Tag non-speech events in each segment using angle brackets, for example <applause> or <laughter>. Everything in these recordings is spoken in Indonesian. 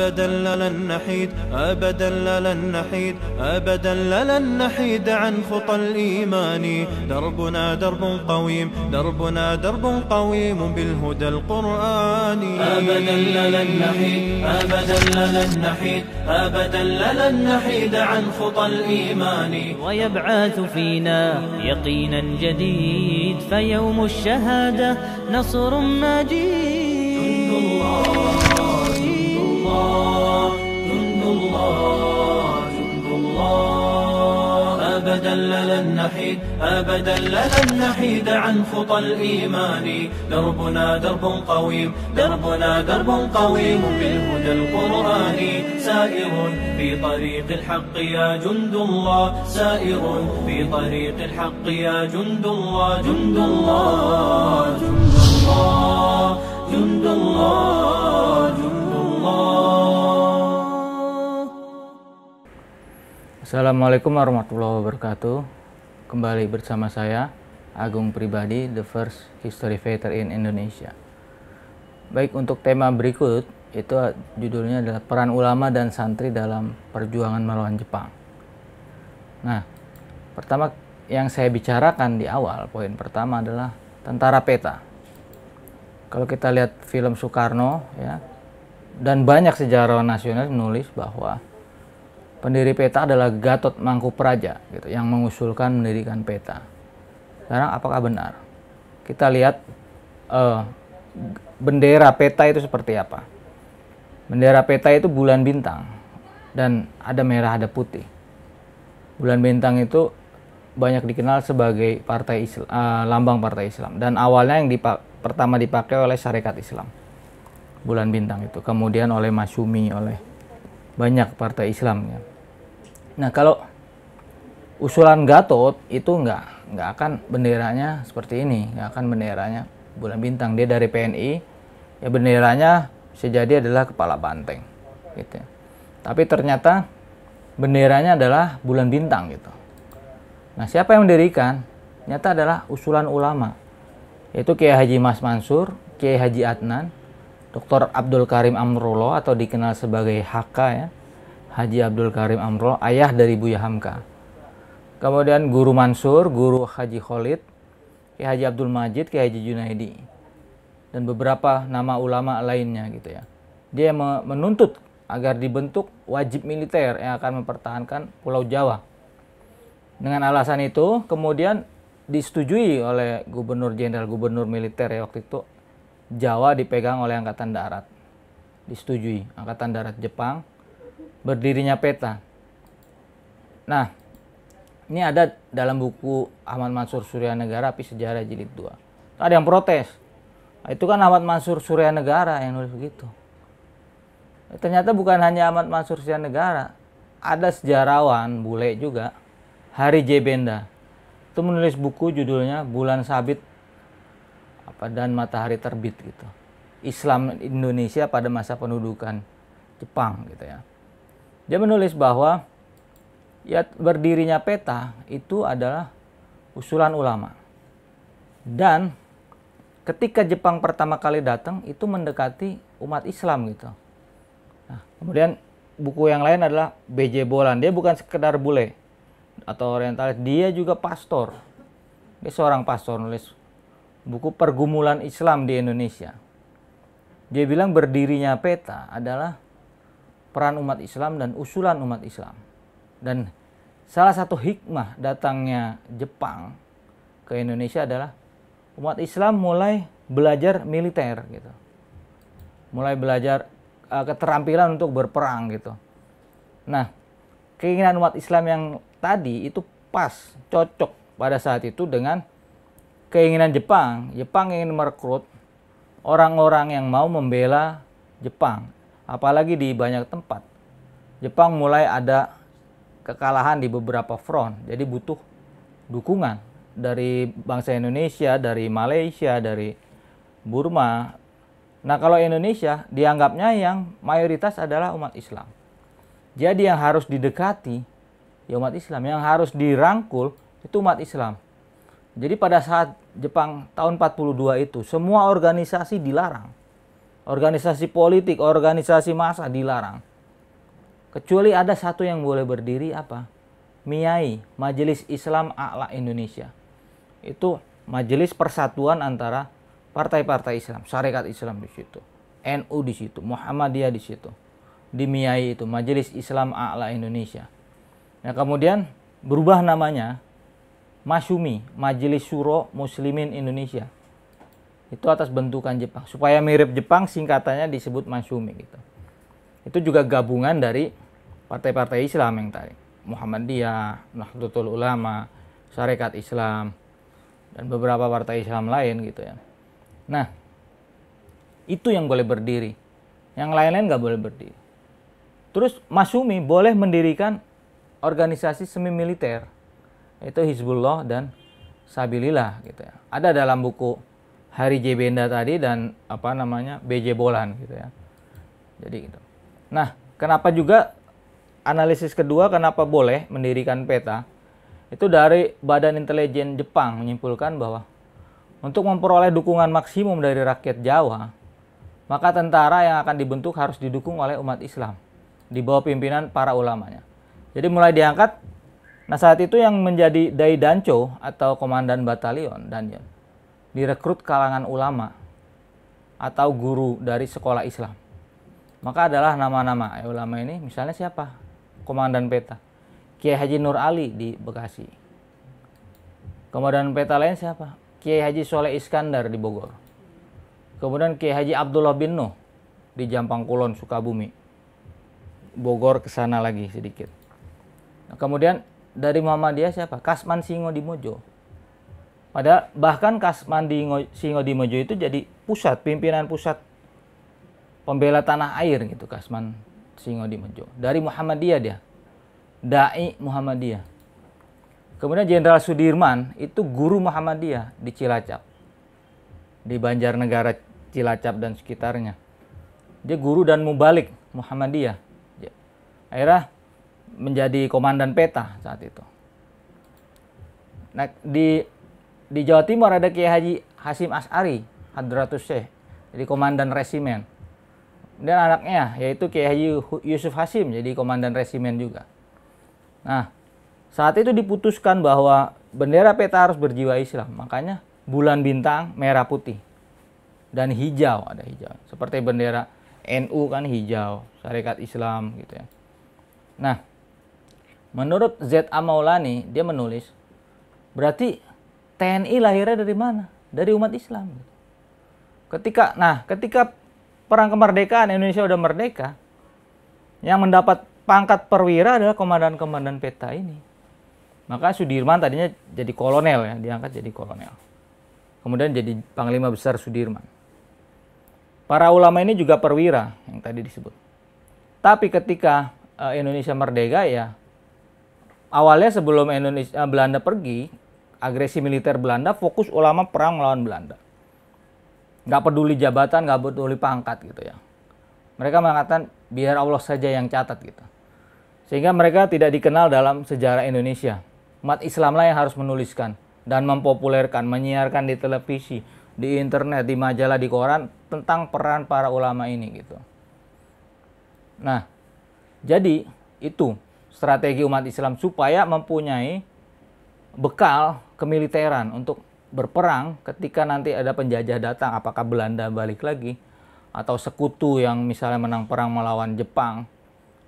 أبدا لن نحيد أبدا لن نحيد أبدا لن نحيد عن خطى الإيمان دربنا درب قويم دربنا درب قويم بالهدى القرآني أبدا لن نحيد أبدا لن نحيد أبدا لن نحيد عن خطى الإيمان ويبعث فينا يقينا جديد فيوم الشهادة نصر مجيد الله جند الله جند الله أبدا لن نحيد أبدا لن نحيد عن خطى الإيمان دربنا درب قويم دربنا درب قويم بالهدى القرآني سائر في طريق الحق يا جند الله سائر في طريق الحق يا جند الله جند الله جند الله جند الله, جند الله Assalamualaikum warahmatullahi wabarakatuh. Kembali bersama saya Agung Pribadi, the first history fighter in Indonesia. Baik untuk tema berikut itu judulnya adalah peran ulama dan santri dalam perjuangan melawan Jepang. Nah, pertama yang saya bicarakan di awal poin pertama adalah tentara peta. Kalau kita lihat film Soekarno ya dan banyak sejarawan nasional menulis bahwa pendiri peta adalah Gatot Mangkupraja gitu yang mengusulkan mendirikan peta. Sekarang apakah benar? Kita lihat uh, bendera peta itu seperti apa. Bendera peta itu bulan bintang dan ada merah ada putih. Bulan bintang itu banyak dikenal sebagai partai Islam, uh, lambang partai Islam dan awalnya yang dipak pertama dipakai oleh Syarikat Islam bulan bintang itu kemudian oleh Masyumi oleh banyak partai Islamnya. Nah kalau usulan Gatot itu nggak nggak akan benderanya seperti ini, nggak akan benderanya bulan bintang. Dia dari PNI, ya benderanya sejadi adalah kepala banteng, gitu. Ya. Tapi ternyata benderanya adalah bulan bintang gitu. Nah siapa yang mendirikan? Nyata adalah usulan ulama, yaitu Kiai Haji Mas Mansur, Kiai Haji Adnan, Dr. Abdul Karim Amrullah atau dikenal sebagai HK ya, Haji Abdul Karim Amrullah, ayah dari Buya Hamka. Kemudian Guru Mansur, Guru Haji Khalid, Ki Haji Abdul Majid, Ki Haji Junaidi, dan beberapa nama ulama lainnya gitu ya. Dia menuntut agar dibentuk wajib militer yang akan mempertahankan Pulau Jawa. Dengan alasan itu, kemudian disetujui oleh Gubernur Jenderal Gubernur Militer ya waktu itu Jawa dipegang oleh Angkatan Darat. Disetujui Angkatan Darat Jepang berdirinya peta. Nah, ini ada dalam buku Ahmad Mansur Surya Negara Api Sejarah Jilid 2. Ada yang protes. Nah, itu kan Ahmad Mansur Surya Negara yang nulis begitu. Nah, ternyata bukan hanya Ahmad Mansur Surya Negara. ada sejarawan bule juga, Hari J Benda. Itu menulis buku judulnya Bulan Sabit dan matahari terbit gitu. Islam Indonesia pada masa pendudukan Jepang gitu ya. Dia menulis bahwa ya berdirinya peta itu adalah usulan ulama. Dan ketika Jepang pertama kali datang itu mendekati umat Islam gitu. Nah, kemudian buku yang lain adalah BJ Bolan. Dia bukan sekedar bule atau orientalis, dia juga pastor. Dia seorang pastor nulis buku Pergumulan Islam di Indonesia. Dia bilang berdirinya peta adalah peran umat Islam dan usulan umat Islam. Dan salah satu hikmah datangnya Jepang ke Indonesia adalah umat Islam mulai belajar militer gitu. Mulai belajar uh, keterampilan untuk berperang gitu. Nah, keinginan umat Islam yang tadi itu pas, cocok pada saat itu dengan keinginan Jepang. Jepang ingin merekrut orang-orang yang mau membela Jepang, apalagi di banyak tempat. Jepang mulai ada kekalahan di beberapa front, jadi butuh dukungan dari bangsa Indonesia, dari Malaysia, dari Burma. Nah, kalau Indonesia dianggapnya yang mayoritas adalah umat Islam. Jadi yang harus didekati ya umat Islam, yang harus dirangkul itu umat Islam. Jadi pada saat Jepang tahun 42 itu semua organisasi dilarang. Organisasi politik, organisasi massa dilarang. Kecuali ada satu yang boleh berdiri apa? MIAI, Majelis Islam A'la Indonesia. Itu majelis persatuan antara partai-partai Islam, syarikat Islam di situ. NU di situ, Muhammadiyah di situ. Di MIAI itu, Majelis Islam A'la Indonesia. Nah, kemudian berubah namanya Masumi, Majelis Suro Muslimin Indonesia. Itu atas bentukan Jepang. Supaya mirip Jepang singkatannya disebut Masumi gitu. Itu juga gabungan dari partai-partai Islam yang tadi. Muhammadiyah, Nahdlatul Ulama, Syarikat Islam, dan beberapa partai Islam lain gitu ya. Nah, itu yang boleh berdiri. Yang lain-lain nggak boleh berdiri. Terus Masumi boleh mendirikan organisasi semi militer itu Hizbullah dan Sabilillah gitu ya. Ada dalam buku Hari J Benda tadi dan apa namanya BJ Bolan gitu ya. Jadi gitu. Nah, kenapa juga analisis kedua kenapa boleh mendirikan peta? Itu dari Badan Intelijen Jepang menyimpulkan bahwa untuk memperoleh dukungan maksimum dari rakyat Jawa, maka tentara yang akan dibentuk harus didukung oleh umat Islam di bawah pimpinan para ulamanya. Jadi mulai diangkat Nah saat itu yang menjadi Dai Danco atau Komandan Batalion Danyon direkrut kalangan ulama atau guru dari sekolah Islam. Maka adalah nama-nama ya, ulama ini misalnya siapa? Komandan Peta. Kiai Haji Nur Ali di Bekasi. Komandan Peta lain siapa? Kiai Haji Soleh Iskandar di Bogor. Kemudian Kiai Haji Abdullah bin Nuh di Jampang Kulon, Sukabumi. Bogor ke sana lagi sedikit. Nah, kemudian dari Muhammadiyah siapa? Kasman Singo di Mojo. Pada bahkan Kasman di Singo di Mojo itu jadi pusat pimpinan pusat pembela tanah air gitu Kasman Singo di Mojo. Dari Muhammadiyah dia. Dai Muhammadiyah. Kemudian Jenderal Sudirman itu guru Muhammadiyah di Cilacap. Di Banjarnegara Cilacap dan sekitarnya. Dia guru dan mubalik Muhammadiyah. Ya. Akhirnya menjadi komandan peta saat itu. Nah, di di Jawa Timur ada Kiai Haji Hasim As'ari, Hadratus Syekh, jadi komandan resimen. Dan anaknya yaitu Kiai Haji Yusuf Hasim jadi komandan resimen juga. Nah, saat itu diputuskan bahwa bendera peta harus berjiwa Islam. Makanya bulan bintang merah putih dan hijau ada hijau seperti bendera NU kan hijau syarikat Islam gitu ya nah Menurut Z.A. Maulani, dia menulis, berarti TNI lahirnya dari mana? Dari umat Islam. Ketika, nah, ketika perang kemerdekaan Indonesia udah merdeka, yang mendapat pangkat perwira adalah komandan-komandan peta ini. Maka Sudirman tadinya jadi kolonel ya, diangkat jadi kolonel. Kemudian jadi panglima besar Sudirman. Para ulama ini juga perwira yang tadi disebut. Tapi ketika eh, Indonesia merdeka ya awalnya sebelum Indonesia Belanda pergi, agresi militer Belanda fokus ulama perang melawan Belanda. Nggak peduli jabatan, nggak peduli pangkat gitu ya. Mereka mengatakan biar Allah saja yang catat gitu. Sehingga mereka tidak dikenal dalam sejarah Indonesia. Umat Islamlah yang harus menuliskan dan mempopulerkan, menyiarkan di televisi, di internet, di majalah, di koran tentang peran para ulama ini gitu. Nah, jadi itu strategi umat Islam supaya mempunyai bekal kemiliteran untuk berperang ketika nanti ada penjajah datang apakah Belanda balik lagi atau sekutu yang misalnya menang perang melawan Jepang.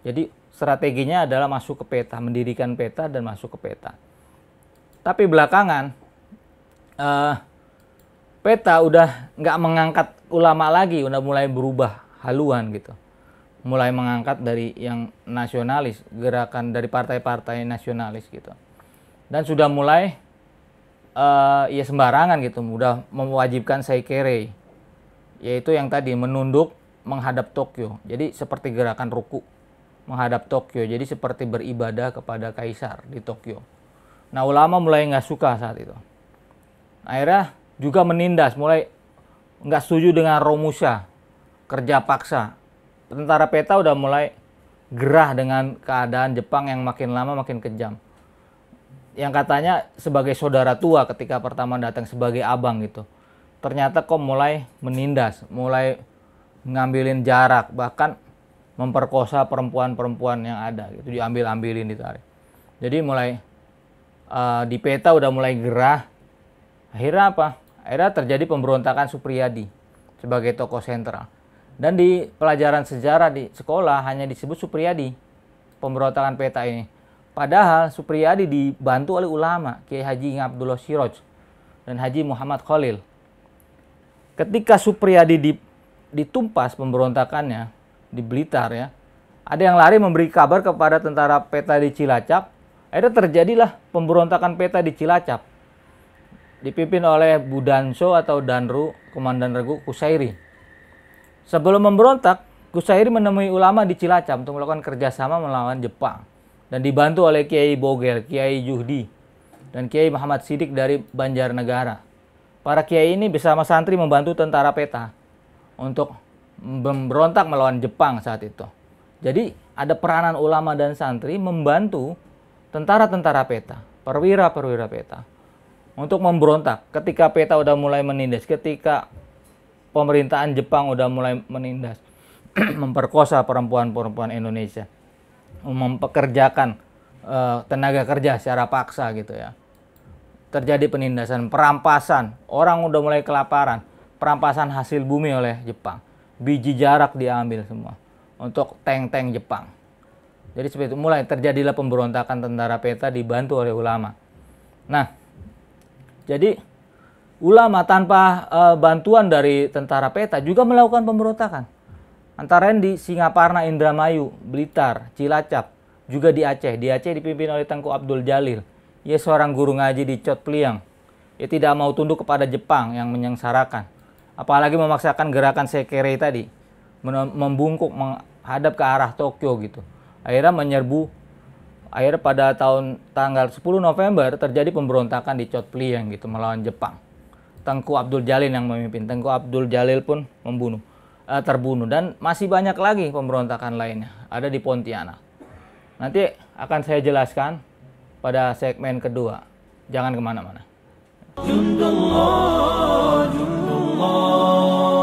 Jadi strateginya adalah masuk ke peta, mendirikan peta dan masuk ke peta. Tapi belakangan eh, peta udah nggak mengangkat ulama lagi, udah mulai berubah haluan gitu mulai mengangkat dari yang nasionalis, gerakan dari partai-partai nasionalis gitu. Dan sudah mulai uh, ya sembarangan gitu, mudah mewajibkan Seikere yaitu yang tadi menunduk menghadap Tokyo. Jadi seperti gerakan ruku menghadap Tokyo. Jadi seperti beribadah kepada kaisar di Tokyo. Nah, ulama mulai nggak suka saat itu. Akhirnya juga menindas, mulai nggak setuju dengan Romusha kerja paksa tentara peta udah mulai gerah dengan keadaan Jepang yang makin lama makin kejam. Yang katanya sebagai saudara tua ketika pertama datang sebagai abang gitu. Ternyata kok mulai menindas, mulai ngambilin jarak, bahkan memperkosa perempuan-perempuan yang ada gitu, diambil-ambilin ditarik. Jadi mulai uh, di peta udah mulai gerah. Akhirnya apa? Akhirnya terjadi pemberontakan Supriyadi sebagai tokoh sentral dan di pelajaran sejarah di sekolah hanya disebut Supriyadi, pemberontakan peta ini. Padahal Supriyadi dibantu oleh ulama Kiai Haji Abdullah Siroj dan Haji Muhammad Khalil. Ketika Supriyadi ditumpas pemberontakannya di Blitar ya, ada yang lari memberi kabar kepada tentara peta di Cilacap. Akhirnya terjadilah pemberontakan peta di Cilacap. Dipimpin oleh Budanso atau Danru, Komandan Regu Kusairi Sebelum memberontak, Gus Kushairi menemui ulama di Cilacap untuk melakukan kerjasama melawan Jepang dan dibantu oleh Kiai Bogel, Kiai Juhdi, dan Kiai Muhammad Sidik dari Banjarnegara. Para kiai ini bersama santri membantu tentara peta untuk memberontak melawan Jepang saat itu. Jadi ada peranan ulama dan santri membantu tentara-tentara peta, perwira-perwira peta untuk memberontak ketika peta udah mulai menindas, ketika pemerintahan Jepang udah mulai menindas, <clears throat> memperkosa perempuan-perempuan Indonesia, mempekerjakan uh, tenaga kerja secara paksa gitu ya. Terjadi penindasan, perampasan, orang udah mulai kelaparan, perampasan hasil bumi oleh Jepang, biji jarak diambil semua untuk tank-tank Jepang. Jadi seperti itu mulai terjadilah pemberontakan tentara peta dibantu oleh ulama. Nah, jadi ulama tanpa uh, bantuan dari tentara peta juga melakukan pemberontakan. Antara yang di Singaparna, Indramayu, Blitar, Cilacap, juga di Aceh. Di Aceh dipimpin oleh Tengku Abdul Jalil. Ia seorang guru ngaji di Cot Pliang. Ia tidak mau tunduk kepada Jepang yang menyengsarakan. Apalagi memaksakan gerakan Sekere tadi. Membungkuk menghadap ke arah Tokyo gitu. Akhirnya menyerbu akhirnya pada tahun tanggal 10 November terjadi pemberontakan di Cot Pliang gitu melawan Jepang. Tengku Abdul Jalil yang memimpin. Tengku Abdul Jalil pun membunuh, uh, terbunuh dan masih banyak lagi pemberontakan lainnya ada di Pontianak. Nanti akan saya jelaskan pada segmen kedua. Jangan kemana-mana. Jundullah, Jundullah.